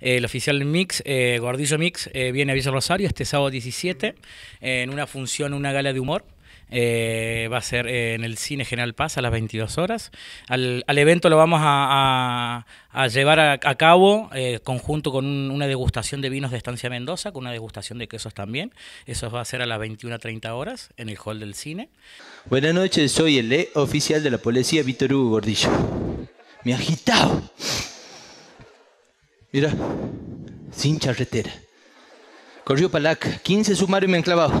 Eh, el oficial Mix, eh, Gordillo Mix, eh, viene a Villa Rosario este sábado 17 en una función, una gala de humor. va a ser en el Cine General Paz a las 22 horas. Al, evento lo vamos a, llevar a, cabo conjunto con una degustación de vinos de Estancia Mendoza, con una degustación de quesos también. Eso va a ser a las 21.30 horas en el hall del cine. Buenas noches, soy el oficial de la policía Víctor Hugo Gordillo. Me agitado. Mira, sin charretera. Corrió Palac, 15 sumarios me han clavado.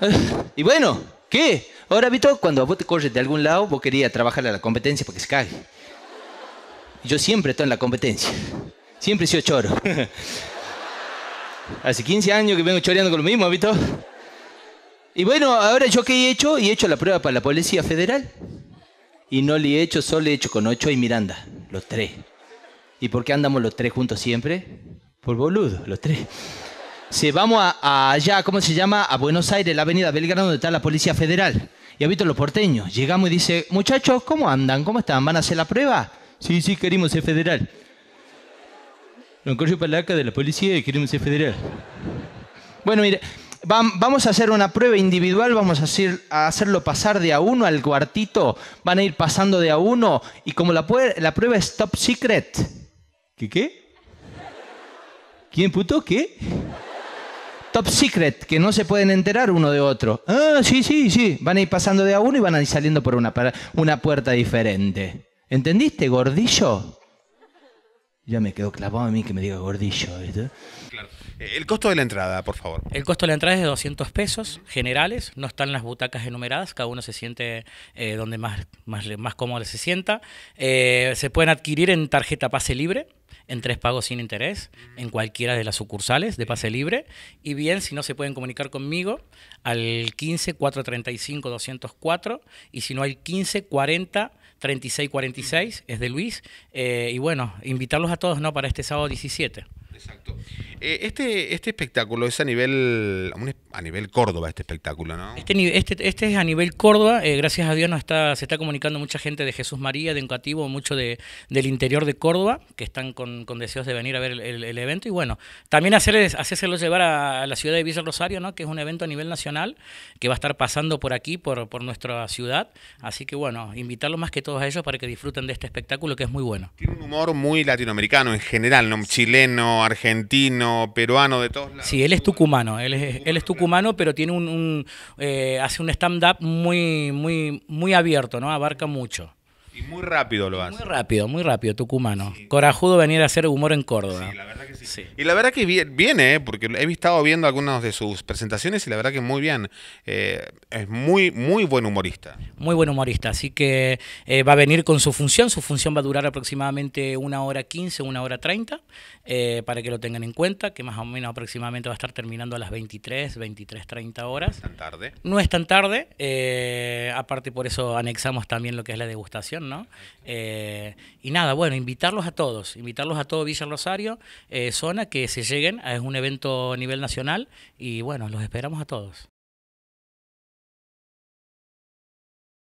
Ah, y bueno, ¿qué? Ahora, Vito, cuando vos te corres de algún lado, vos querías trabajar a la competencia para que se cague. Yo siempre estoy en la competencia. Siempre he sido choro. Hace 15 años que vengo choreando con lo mismo, Vito. Y bueno, ahora yo qué he hecho? He hecho la prueba para la Policía Federal. Y no le he hecho, solo he hecho con Ochoa y Miranda. Los tres. ¿Y por qué andamos los tres juntos siempre? Por boludo, los tres. Si vamos a, allá, ¿cómo se llama? A Buenos Aires, la avenida Belgrano, donde está la Policía Federal. Y ha visto los porteños. Llegamos y dice, muchachos, ¿cómo andan? ¿Cómo están? ¿Van a hacer la prueba? Sí, sí, queremos ser federal. Lo corrió para la de la policía y queremos ser federal. Bueno, mire, vamos a hacer una prueba individual, vamos a, a, hacerlo pasar de a uno al cuartito, van a ir pasando de a uno y como la, la prueba es top secret, ¿Qué qué? ¿Quién puto qué? Top secret, que no se pueden enterar uno de otro. Ah, sí, sí, sí. Van a ir pasando de a uno y van a ir saliendo por una, una puerta diferente. ¿Entendiste, gordillo? Ya me quedo clavado a mí que me diga gordillo. Claro. Eh, el costo de la entrada, por favor. El costo de la entrada es de 200 pesos generales. No están las butacas enumeradas. Cada uno se siente eh, donde más, más, más cómodo se sienta. Eh, se pueden adquirir en tarjeta pase libre en tres pagos sin interés en cualquiera de las sucursales de Pase Libre. Y bien, si no se pueden comunicar conmigo, al 15 435 204 y si no al 15 40 36 46, es de Luis. Eh, y bueno, invitarlos a todos, ¿no? Para este sábado 17. Exacto. Eh, este, este espectáculo es a nivel, un, a nivel Córdoba este espectáculo, ¿no? Este, este, este es a nivel Córdoba, eh, gracias a Dios nos está, se está comunicando mucha gente de Jesús María, de Encativo, mucho de, del interior de Córdoba, que están con, deseos de venir a ver el, evento. Y bueno, también hacerles, llevar a, la ciudad de Villa Rosario, ¿no? Que es un evento a nivel nacional que va a estar pasando por aquí, por, por nuestra ciudad. Así que bueno, invitarlo más que todos a ellos para que disfruten de este espectáculo que es muy bueno. Tiene un humor muy latinoamericano en general, ¿no? Chileno, argentino, peruano, de todos lados. Sí, él es tucumano, él es, él es tucumano pero tiene un, eh, hace un stand-up muy, muy, muy abierto, ¿no? Abarca mucho. Y muy rápido lo hace. Muy rápido, muy rápido, tucumano. Corajudo venir a hacer humor en Córdoba. Y la verdad que viene, ¿eh? porque he estado viendo algunas de sus presentaciones y la verdad que muy bien. Eh, es muy, muy buen humorista. Muy buen humorista, así que eh, va a venir con su función. Su función va a durar aproximadamente una hora quince una hora treinta para que lo tengan en cuenta, que más o menos aproximadamente va a estar terminando a las 23, 23, 30 horas. No es tan tarde. No es tan tarde, aparte por eso anexamos también lo que es la degustación, ¿no? y nada, bueno, invitarlos a todos, invitarlos a todo Villa Rosario zona, que se lleguen. Es un evento a nivel nacional y bueno, los esperamos a todos.